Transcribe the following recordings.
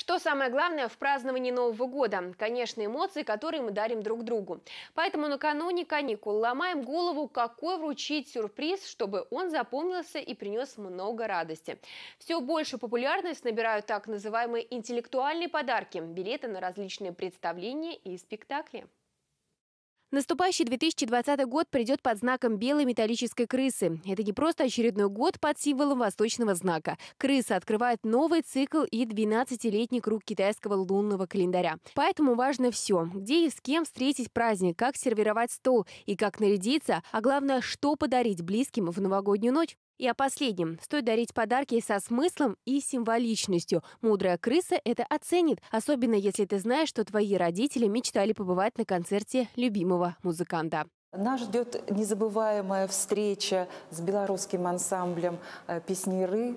Что самое главное в праздновании Нового года? Конечно, эмоции, которые мы дарим друг другу. Поэтому накануне каникул ломаем голову, какой вручить сюрприз, чтобы он запомнился и принес много радости. Все больше популярность набирают так называемые интеллектуальные подарки – билеты на различные представления и спектакли. Наступающий 2020 год придет под знаком белой металлической крысы. Это не просто очередной год под символом восточного знака. Крыса открывает новый цикл и 12-летний круг китайского лунного календаря. Поэтому важно все. Где и с кем встретить праздник, как сервировать стол и как нарядиться, а главное, что подарить близким в новогоднюю ночь. И о последнем. Стоит дарить подарки со смыслом и символичностью. Мудрая крыса это оценит, особенно если ты знаешь, что твои родители мечтали побывать на концерте любимого музыканта. Нас ждет незабываемая встреча с белорусским ансамблем э, «Песниры»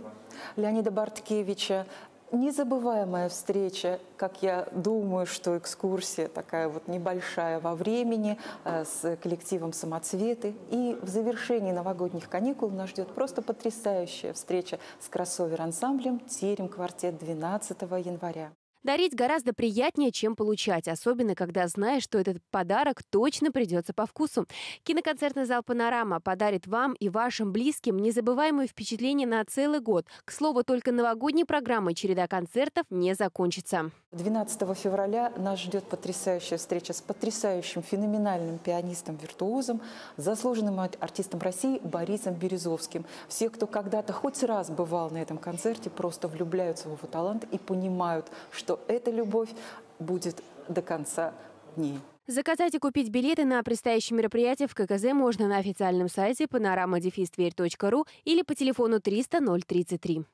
Леонида Барткевича незабываемая встреча, как я думаю, что экскурсия такая вот небольшая во времени э, с коллективом «Самоцветы». И в завершении новогодних каникул нас ждет просто потрясающая встреча с кроссовер-ансамблем «Терем квартет» 12 января. Дарить гораздо приятнее, чем получать, особенно когда знаешь, что этот подарок точно придется по вкусу. Киноконцертный зал «Панорама» подарит вам и вашим близким незабываемые впечатления на целый год. К слову, только новогодней программы череда концертов не закончится. 12 февраля нас ждет потрясающая встреча с потрясающим, феноменальным пианистом-виртуозом, заслуженным артистом России Борисом Березовским. Все, кто когда-то хоть раз бывал на этом концерте, просто влюбляются в его талант и понимают, что что эта любовь будет до конца дней. Заказать и купить билеты на предстоящие мероприятия в ККЗ можно на официальном сайте panorama.defistверь.ру или по телефону 300 033.